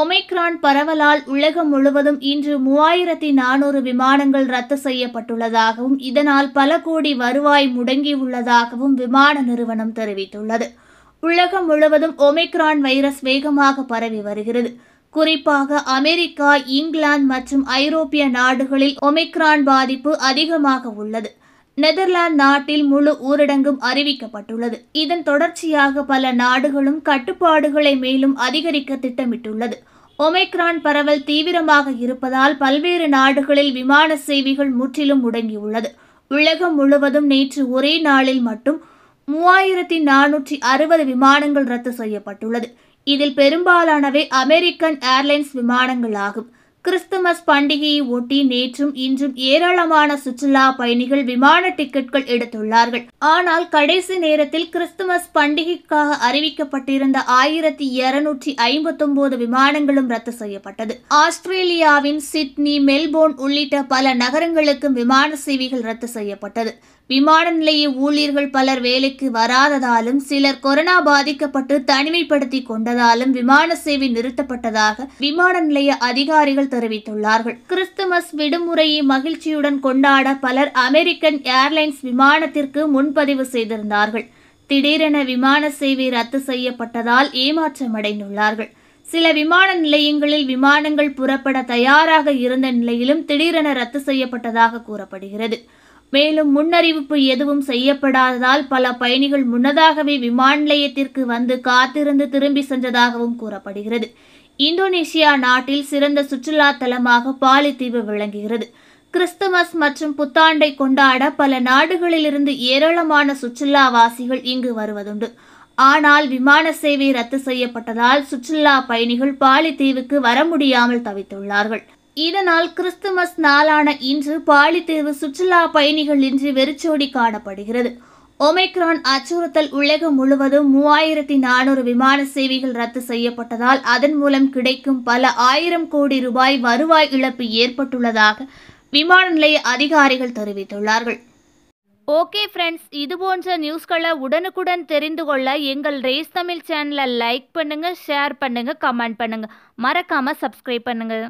Omicron பரவலால் உலகம் முழுவதும் இன்று மூவாயிரத்தி நானூறு விமானங்கள் ரத்து செய்யப்பட்டுள்ளதாகவும் இதனால் பல கோடி வருவாய் முடங்கியுள்ளதாகவும் விமான நிறுவனம் தெரிவித்துள்ளது உலகம் முழுவதும் ஒமைக்ரான் வைரஸ் வேகமாக பரவி வருகிறது குறிப்பாக அமெரிக்கா இங்கிலாந்து மற்றும் ஐரோப்பிய நாடுகளில் ஒமைக்ரான் பாதிப்பு அதிகமாக உள்ளது நெதர்லாந்து நாட்டில் முழு ஊரடங்கும் அறிவிக்கப்பட்டுள்ளது இதன் தொடர்ச்சியாக பல நாடுகளும் கட்டுப்பாடுகளை மேலும் அதிகரிக்க திட்டமிட்டுள்ளது ஒமேக்ரான் பரவல் தீவிரமாக இருப்பதால் பல்வேறு நாடுகளில் விமான சேவைகள் முற்றிலும் முடங்கியுள்ளது உலகம் முழுவதும் நேற்று ஒரே நாளில் மட்டும் மூவாயிரத்தி நானூற்றி அறுபது விமானங்கள் ரத்து செய்யப்பட்டுள்ளது இதில் பெரும்பாலானவை அமெரிக்கன் ஏர்லைன்ஸ் விமானங்கள் ஆகும் கிறிஸ்துமஸ் பண்டிகையை ஒட்டி நேற்றும் இன்றும் ஏராளமான சுற்றுலா பயணிகள் விமான டிக்கெட்கள் எடுத்துள்ளார்கள் ஆனால் கடைசி நேரத்தில் கிறிஸ்துமஸ் பண்டிகைக்காக அறிவிக்கப்பட்டிருந்த ஆயிரத்தி இருநூற்றி ஐம்பத்தொன்பது விமானங்களும் ரத்து செய்யப்பட்டது ஆஸ்திரேலியாவின் சிட்னி மெல்போர்ன் உள்ளிட்ட பல நகரங்களுக்கும் விமான சேவைகள் ரத்து செய்யப்பட்டது விமான நிலைய ஊழியர்கள் பலர் வேலைக்கு வராததாலும் சிலர் கொரோனா பாதிக்கப்பட்டு தனிமைப்படுத்தி கொண்டதாலும் விமான சேவை நிறுத்தப்பட்டதாக விமான நிலைய அதிகாரிகள் தெரிவித்துள்ளார்கள் கிறிஸ்துமஸ் விடுமுறையை மகிழ்ச்சியுடன் கொண்டாட பலர் அமெரிக்கன் ஏர்லைன்ஸ் விமானத்திற்கு முன்பதிவு செய்திருந்தார்கள் திடீரென விமான சேவை ரத்து செய்யப்பட்டதால் ஏமாற்றமடைந்துள்ளார்கள் சில விமான நிலையங்களில் விமானங்கள் புறப்பட தயாராக இருந்த நிலையிலும் திடீரென ரத்து செய்யப்பட்டதாக கூறப்படுகிறது மேலும் முன்னறிவிப்பு எதுவும் செய்யப்படாததால் பல பயணிகள் முன்னதாகவே விமான நிலையத்திற்கு வந்து காத்திருந்து திரும்பி சென்றதாகவும் கூறப்படுகிறது இந்தோனேஷியா நாட்டில் சிறந்த சுற்றுலா தலமாக பாலித்தீவு விளங்குகிறது கிறிஸ்துமஸ் மற்றும் புத்தாண்டை கொண்டாட பல நாடுகளிலிருந்து ஏராளமான சுற்றுலாவாசிகள் இங்கு வருவதுண்டு ஆனால் விமான சேவை ரத்து செய்யப்பட்டதால் சுற்றுலா பயணிகள் பாலித்தீவுக்கு வர முடியாமல் தவித்துள்ளார்கள் இதனால் கிறிஸ்துமஸ் நாளான இன்று பாலித்தீவு சுற்றுலா பயணிகள் இன்றி வெறிச்சோடி காணப்படுகிறது ஒமைக்ரான் அச்சுறுத்தல் உலகம் முழுவதும் மூவாயிரத்தி நானூறு விமான சேவைகள் ரத்து செய்யப்பட்டதால் அதன் மூலம் கிடைக்கும் பல ஆயிரம் கோடி ரூபாய் வருவாய் இழப்பு ஏற்பட்டுள்ளதாக விமான நிலைய அதிகாரிகள் தெரிவித்துள்ளார்கள் ஓகே ஃப்ரெண்ட்ஸ் இது போன்ற நியூஸ்களை உடனுக்குடன் தெரிந்து கொள்ள எங்கள் ரேஸ் தமிழ் சேனலை லைக் பண்ணுங்கள் ஷேர் பண்ணுங்கள் கமெண்ட் பண்ணுங்கள் மறக்காமல் சப்ஸ்கிரைப் பண்ணுங்கள்